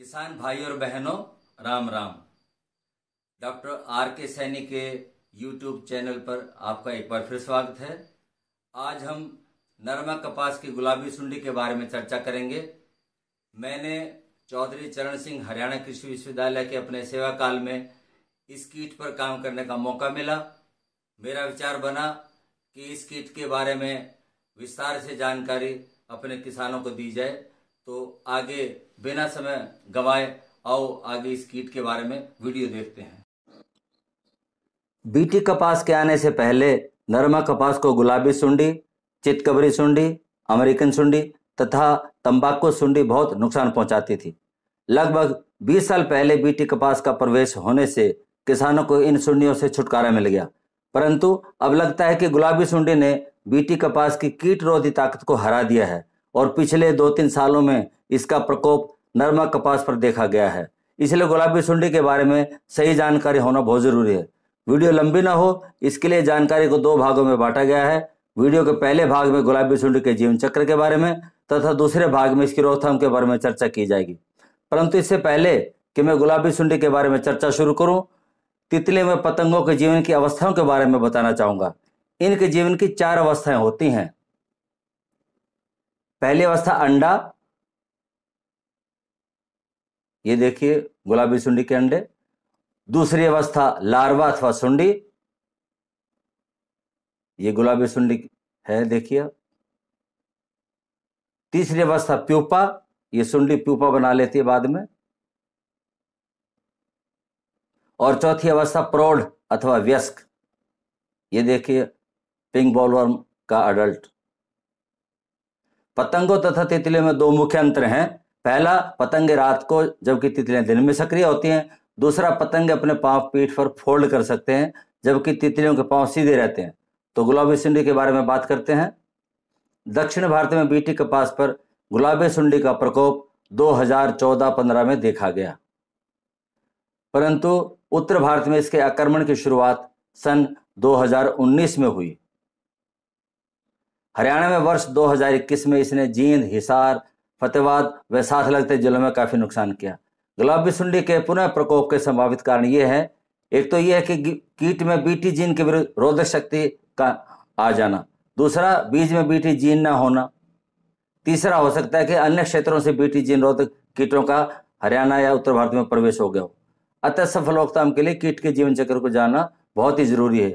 किसान भाई और बहनों राम राम डॉक्टर आर के सैनी के यूट्यूब चैनल पर आपका एक बार फिर स्वागत है आज हम नरमा कपास की गुलाबी सुंडी के बारे में चर्चा करेंगे मैंने चौधरी चरण सिंह हरियाणा कृषि विश्वविद्यालय के अपने सेवा काल में इस कीट पर काम करने का मौका मिला मेरा विचार बना कि इस कीट के बारे में विस्तार से जानकारी अपने किसानों को दी जाए तो आगे बिना समय गवाए आओ आगे इस कीट के बारे में वीडियो देखते हैं बीटी कपास के आने से पहले नरमा कपास को गुलाबी सुंडी चितकबरी सुंडी अमेरिकन सुंडी तथा तंबाकू सुंडी बहुत नुकसान पहुंचाती थी लगभग 20 साल पहले बीटी कपास का प्रवेश होने से किसानों को इन सुंडियों से छुटकारा मिल गया परंतु अब लगता है कि गुलाबी सुंडी ने बीटी कपास की कीट रोधी ताकत को हरा दिया है और पिछले दो तीन सालों में इसका प्रकोप नर्मा कपास पर देखा गया है इसलिए गुलाबी सुंडी के बारे में सही जानकारी होना बहुत ज़रूरी है वीडियो लंबी ना हो इसके लिए जानकारी को दो भागों में बांटा गया है वीडियो के पहले भाग में गुलाबी सुंडी के जीवन चक्र के बारे में तथा दूसरे भाग में इसकी रोकथाम के बारे में चर्चा की जाएगी परंतु इससे पहले कि मैं गुलाबी सुंडी के बारे में चर्चा शुरू करूं, तितली में पतंगों के जीवन की अवस्थाओं के बारे में बताना चाहूंगा इनके जीवन की चार अवस्थाएं होती हैं पहली अवस्था अंडा ये देखिए गुलाबी सुंडी के अंडे दूसरी अवस्था लार्वा अथवा सुंडी ये गुलाबी सुंडी है देखिए तीसरी अवस्था प्यूपा ये सुंडी प्यूपा बना लेती है बाद में और चौथी अवस्था प्रौढ़ अथवा व्यस्क ये देखिए पिंक बॉलवर्म का अडल्ट पतंगों तथा तितलियों में दो मुख्य अंतर हैं पहला पतंगे रात को जबकि तितलियां दिन में सक्रिय होती हैं दूसरा पतंगे अपने पांव पीठ पर फोल्ड कर सकते हैं जबकि तितलियों के पांव सीधे रहते हैं तो गुलाबी सुंडी के बारे में बात करते हैं दक्षिण भारत में बीटी कपास पर गुलाबी सुंडी का प्रकोप 2014-15 में देखा गया परंतु उत्तर भारत में इसके आक्रमण की शुरुआत सन 2019 में हुई हरियाणा में वर्ष 2021 में इसने जींद हिसार फतेहबाद व साथ लगते जिलों में काफ़ी नुकसान किया गुलाबी सुंडी के पुनः प्रकोप के संभावित कारण ये है एक तो यह है कि कीट में बीटी जीन के विरुद्ध रोधक शक्ति का आ जाना दूसरा बीज में बीटी जीन ना होना तीसरा हो सकता है कि अन्य क्षेत्रों से बीटी जीन रोधक कीटों का हरियाणा या उत्तर भारत में प्रवेश हो गया हो अतः सफल रोकथाम के लिए कीट के जीवन चक्र को जानना बहुत ही जरूरी है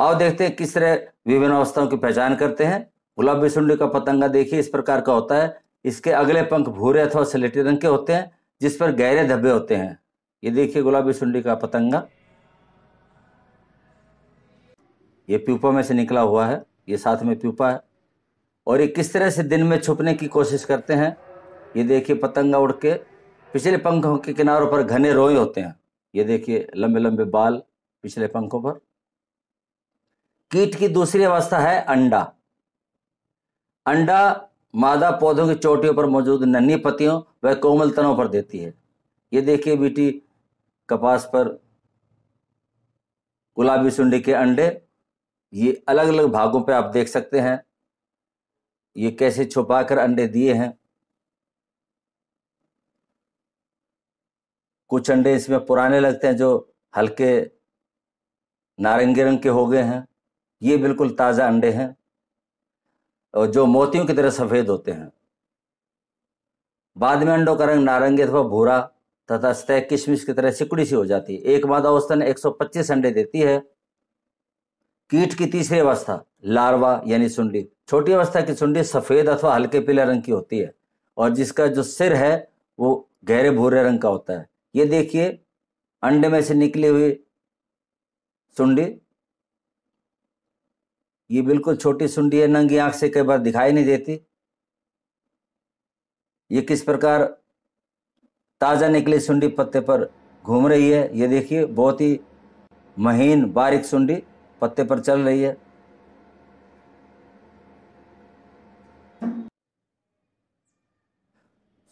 आओ देखते हैं किस तरह विभिन्न अवस्थाओं की पहचान करते हैं गुलाबी सुंडी का पतंगा देखिए इस प्रकार का होता है इसके अगले पंख भूरे अथवा स्लेटी रंग के होते हैं जिस पर गहरे धब्बे होते हैं ये देखिए गुलाबी सुंडी का पतंगा ये प्यूपा में से निकला हुआ है ये साथ में प्यूपा है और ये किस तरह से दिन में छुपने की कोशिश करते हैं ये देखिए पतंगा उड़ के पिछले पंखों के किनारों पर घने रोए होते हैं ये देखिए लंबे लंबे बाल पिछले पंखों पर कीट की दूसरी अवस्था है अंडा अंडा मादा पौधों की चोटियों पर मौजूद नन्ही पत्तियों व कोमल तनों पर देती है ये देखिए बेटी कपास पर गुलाबी सुंडी के अंडे ये अलग अलग भागों पर आप देख सकते हैं ये कैसे छुपाकर अंडे दिए हैं कुछ अंडे इसमें पुराने लगते हैं जो हल्के नारंगी रंग के हो गए हैं ये बिल्कुल ताज़ा अंडे हैं और जो मोतियों की तरह सफ़ेद होते हैं बाद में अंडों का रंग नारंगी अथवा भूरा तथा सतह किशमिश की तरह सिकुड़ी सी हो जाती है एक मादा ने 125 अंडे देती है कीट की तीसरी अवस्था लार्वा यानी सुंडी छोटी अवस्था की सुंडी सफ़ेद अथवा हल्के पीले रंग की होती है और जिसका जो सिर है वो गहरे भूरे रंग का होता है ये देखिए अंडे में से निकली हुई सुंडी ये बिल्कुल छोटी सुंडी है नंगी आंख से कई बार दिखाई नहीं देती ये किस प्रकार ताज़ा निकली सुंडी पत्ते पर घूम रही है ये देखिए बहुत ही महीन बारीक सुंडी पत्ते पर चल रही है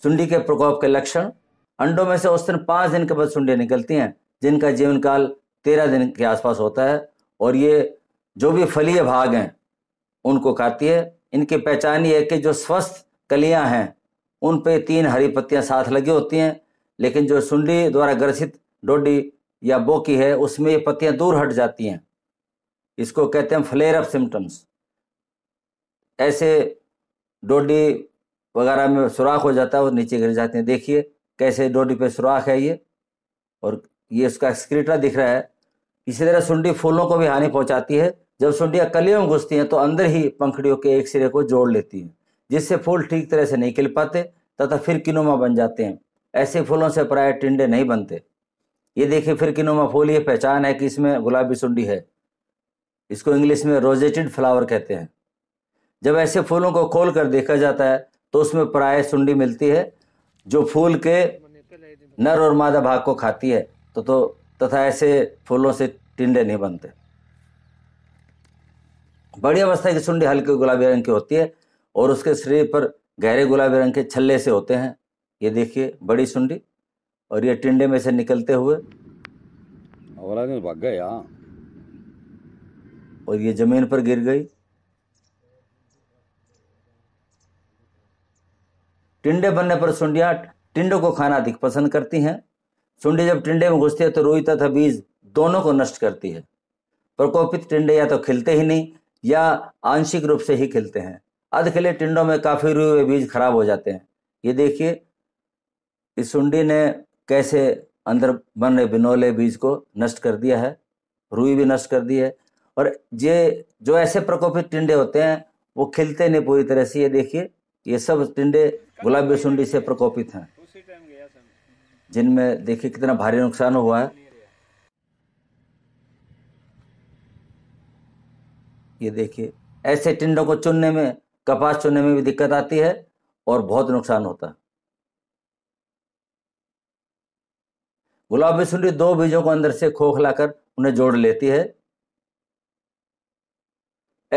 सुंडी के प्रकोप के लक्षण अंडों में से औसतन पांच दिन के बाद सुंडियां निकलती हैं जिनका जीवन काल तेरह दिन के आसपास होता है और ये जो भी फलीय भाग हैं उनको खाती है इनकी पहचान ये है कि जो स्वस्थ कलियां हैं उन पे तीन हरी पत्तियां साथ लगी होती हैं लेकिन जो सुंडी द्वारा ग्रसित डोडी या बोकी है उसमें ये पत्तियां दूर हट जाती हैं इसको कहते हैं फ्लेयर ऑफ सिम्टम्स ऐसे डोडी वगैरह में सुराख हो जाता है वो नीचे गिर जाते हैं देखिए कैसे डोडी पे सुराख है ये और ये उसका एक्सक्रीटा दिख रहा है इसी तरह सुंडी फूलों को भी हानि पहुंचाती है जब सुंडियाँ कलियों में घुसती हैं तो अंदर ही पंखड़ियों के एक सिरे को जोड़ लेती हैं जिससे फूल ठीक तरह से नहीं खिल पाते तथा फिर किनुमा बन जाते हैं ऐसे फूलों से प्राय टिंडे नहीं बनते ये देखिए फिर किनुमा फूल ये पहचान है कि इसमें गुलाबी सुंडी है इसको इंग्लिश में रोजेटेड फ्लावर कहते हैं जब ऐसे फूलों को खोल कर देखा जाता है तो उसमें प्राय सुंडी मिलती है जो फूल के नर और मादा भाग को खाती है तो, तो तथा ऐसे फूलों से टिंडे नहीं बनते बड़ी अवस्था की सुंडी हल्के गुलाबी रंग की होती है और उसके शरीर पर गहरे गुलाबी रंग के छल्ले से होते हैं ये देखिए बड़ी सुंडी और ये टिंडे में से निकलते हुए भाग गया हाँ। और ये जमीन पर गिर गई टिंडे बनने पर सुंडियाँ टिंडों को खाना अधिक पसंद करती हैं सुंडी जब टिंडे में घुसती है तो रोई तथा बीज दोनों को नष्ट करती है प्रकोपित टिंडे या तो खिलते ही नहीं या आंशिक रूप से ही खिलते हैं अधखिले टिंडों में काफ़ी रुए हुए बीज खराब हो जाते हैं ये देखिए इस सुंडी ने कैसे अंदर बन रहे बिनोले बीज को नष्ट कर दिया है रुई भी नष्ट कर दी है और ये जो ऐसे प्रकोपित टिंडे होते हैं वो खिलते नहीं पूरी तरह से ये देखिए ये सब टिंडे गुलाबी सुंडी से प्रकोपित हैं जिनमें देखिए कितना भारी नुकसान हुआ है ये देखिए ऐसे टिंडों को चुनने में कपास चुनने में भी दिक्कत आती है और बहुत नुकसान होता है गुलाब बिसुंडी दो बीजों को अंदर से खोखलाकर उन्हें जोड़ लेती है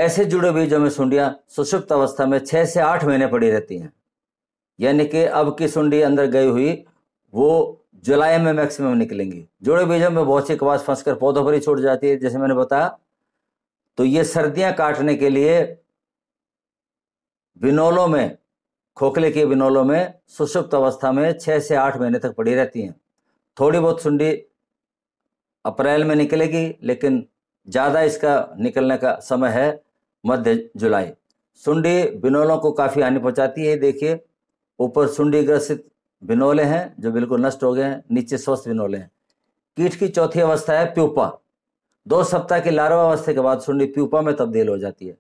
ऐसे जुड़े बीजों में सुंडियां सुषुप्त अवस्था में छह से आठ महीने पड़ी रहती हैं यानी कि अब की सुंडी अंदर गई हुई वो जुलाई में मैक्सिमम निकलेंगी जुड़े बीजों में बहुत सी कपास फंसकर पौधों पर ही छूट जाती है जैसे मैंने बताया तो ये सर्दियां काटने के लिए बिनोलों में खोखले के बिनौलों में सुषुप्त अवस्था में छः से आठ महीने तक पड़ी रहती हैं थोड़ी बहुत सुंडी अप्रैल में निकलेगी लेकिन ज़्यादा इसका निकलने का समय है मध्य जुलाई सुंडी बिनौलों को काफ़ी हानि पहुंचाती है देखिए ऊपर सुंडी ग्रसित बिनोले हैं जो बिल्कुल नष्ट हो गए हैं नीचे स्वस्थ बिनोले हैं कीट की चौथी अवस्था है प्यूपा दो सप्ताह की अवस्था के बाद सुंडी प्यूपा में तब्दील हो जाती है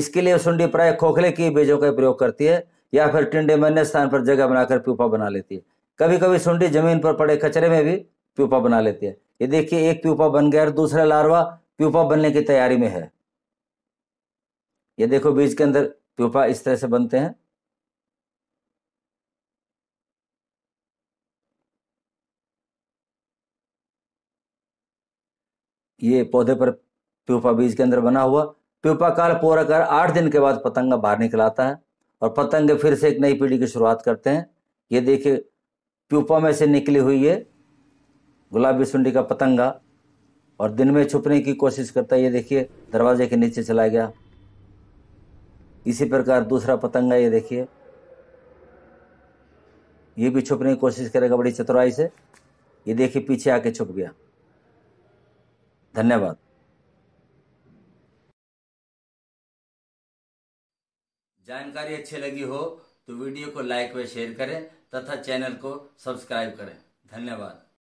इसके लिए सुंडी प्राय खोखले के बीजों का प्रयोग करती है या फिर टिंडे में अन्य स्थान पर जगह बनाकर प्यूपा बना लेती है कभी कभी सुंडी जमीन पर पड़े कचरे में भी प्यूपा बना लेती है ये देखिए एक प्यूपा बन गया और दूसरा लार्वा प्यूपा बनने की तैयारी में है ये देखो बीज के अंदर प्यूपा इस तरह से बनते हैं ये पौधे पर प्यूपा बीज के अंदर बना हुआ प्यूपा काल पूरा कर आठ दिन के बाद पतंगा बाहर निकल आता है और पतंग फिर से एक नई पीढ़ी की शुरुआत करते हैं ये देखिए प्यूपा में से निकली हुई ये गुलाबी सुंडी का पतंगा और दिन में छुपने की कोशिश करता है ये देखिए दरवाजे के नीचे चला गया इसी प्रकार दूसरा पतंगा ये देखिए ये भी छुपने की कोशिश करेगा बड़ी चतुराई से ये देखिए पीछे आके छुप गया धन्यवाद जानकारी अच्छी लगी हो तो वीडियो को लाइक व शेयर करें तथा चैनल को सब्सक्राइब करें धन्यवाद